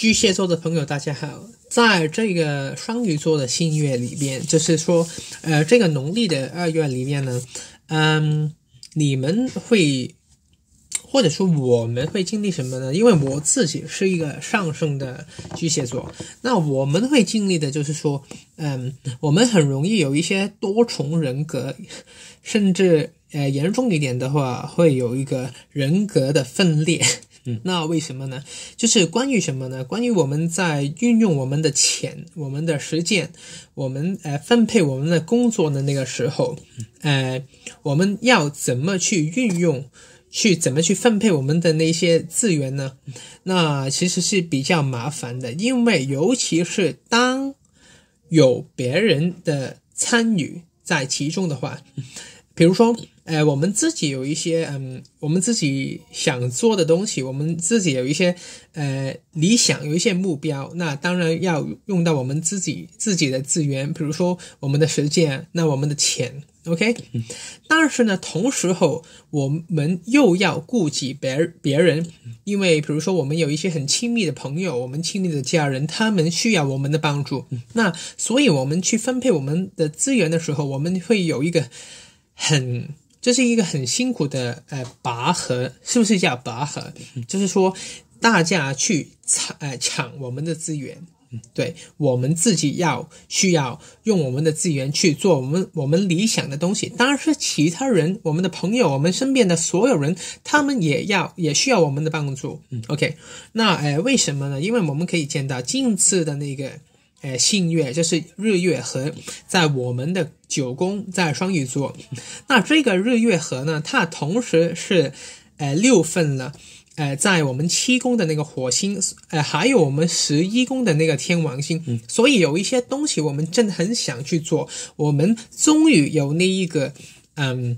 巨蟹座的朋友，大家好！在这个双鱼座的新月里边，就是说，呃，这个农历的二月里面呢，嗯，你们会，或者说我们会经历什么呢？因为我自己是一个上升的巨蟹座，那我们会经历的就是说，嗯，我们很容易有一些多重人格，甚至呃，严重一点的话，会有一个人格的分裂。嗯，那为什么呢？就是关于什么呢？关于我们在运用我们的钱、我们的实践，我们呃分配我们的工作的那个时候，呃，我们要怎么去运用，去怎么去分配我们的那些资源呢？那其实是比较麻烦的，因为尤其是当有别人的参与在其中的话。比如说，呃，我们自己有一些，嗯，我们自己想做的东西，我们自己有一些，呃，理想，有一些目标，那当然要用到我们自己自己的资源，比如说我们的时间，那我们的钱，OK。但是呢，同时候我们又要顾及别别人，因为比如说我们有一些很亲密的朋友，我们亲密的家人，他们需要我们的帮助，那所以我们去分配我们的资源的时候，我们会有一个。很，这是一个很辛苦的，呃，拔河，是不是叫拔河？就是说，大家去抢，呃，抢我们的资源，嗯，对，我们自己要需要用我们的资源去做我们我们理想的东西，当然是其他人，我们的朋友，我们身边的所有人，他们也要也需要我们的帮助，嗯，OK，那，呃为什么呢？因为我们可以见到近次的那个。呃，新月就是日月合，在我们的九宫，在双鱼座。那这个日月合呢，它同时是，呃，六份了，呃，在我们七宫的那个火星，呃，还有我们十一宫的那个天王星。所以有一些东西我们真的很想去做，我们终于有那一个，嗯，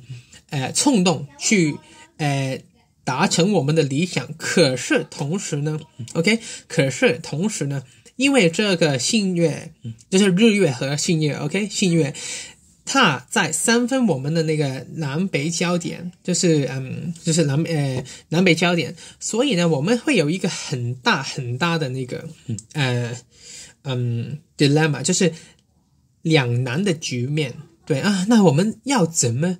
呃，冲动去，呃，达成我们的理想。可是同时呢，OK，可是同时呢。因为这个信月，就是日月和信月，OK，信月，它在三分我们的那个南北焦点，就是嗯，就是南呃南北焦点，所以呢，我们会有一个很大很大的那个呃嗯 dilemma，就是两难的局面，对啊，那我们要怎么？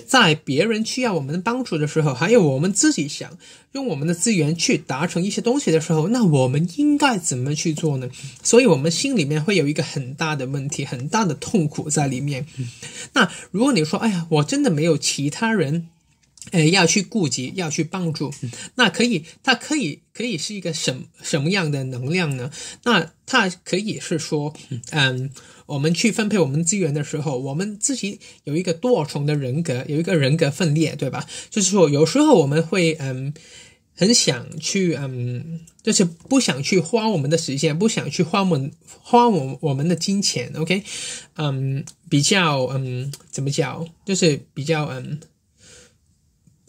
在别人需要我们的帮助的时候，还有我们自己想用我们的资源去达成一些东西的时候，那我们应该怎么去做呢？所以，我们心里面会有一个很大的问题，很大的痛苦在里面。那如果你说，哎呀，我真的没有其他人。呃，要去顾及，要去帮助，那可以，它可以可以是一个什什么样的能量呢？那它可以是说，嗯，我们去分配我们资源的时候，我们自己有一个多重的人格，有一个人格分裂，对吧？就是说，有时候我们会，嗯，很想去，嗯，就是不想去花我们的时间，不想去花我们花我我们的金钱，OK，嗯，比较，嗯，怎么讲，就是比较，嗯。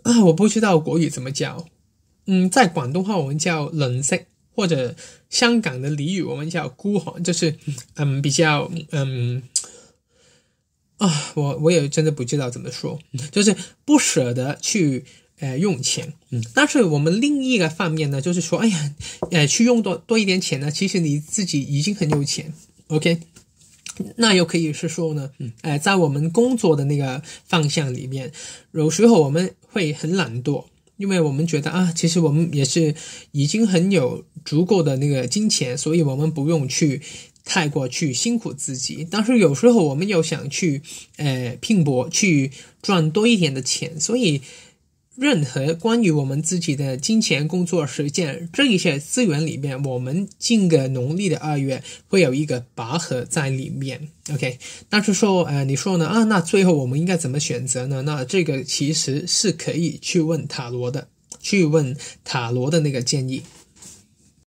啊，我不知道国语怎么叫，嗯，在广东话我们叫冷色，或者香港的俚语我们叫孤寒，就是，嗯，比较，嗯，啊，我我也真的不知道怎么说，就是不舍得去，呃，用钱，嗯，但是我们另一个方面呢，就是说，哎呀，呃，去用多多一点钱呢，其实你自己已经很有钱，OK。那又可以是说呢？嗯，哎，在我们工作的那个方向里面，有时候我们会很懒惰，因为我们觉得啊，其实我们也是已经很有足够的那个金钱，所以我们不用去太过去辛苦自己。但是有时候我们又想去，呃，拼搏去赚多一点的钱，所以。任何关于我们自己的金钱、工作、实践这一些资源里面，我们进个农历的二月会有一个拔河在里面。OK，但是说，呃，你说呢？啊，那最后我们应该怎么选择呢？那这个其实是可以去问塔罗的，去问塔罗的那个建议。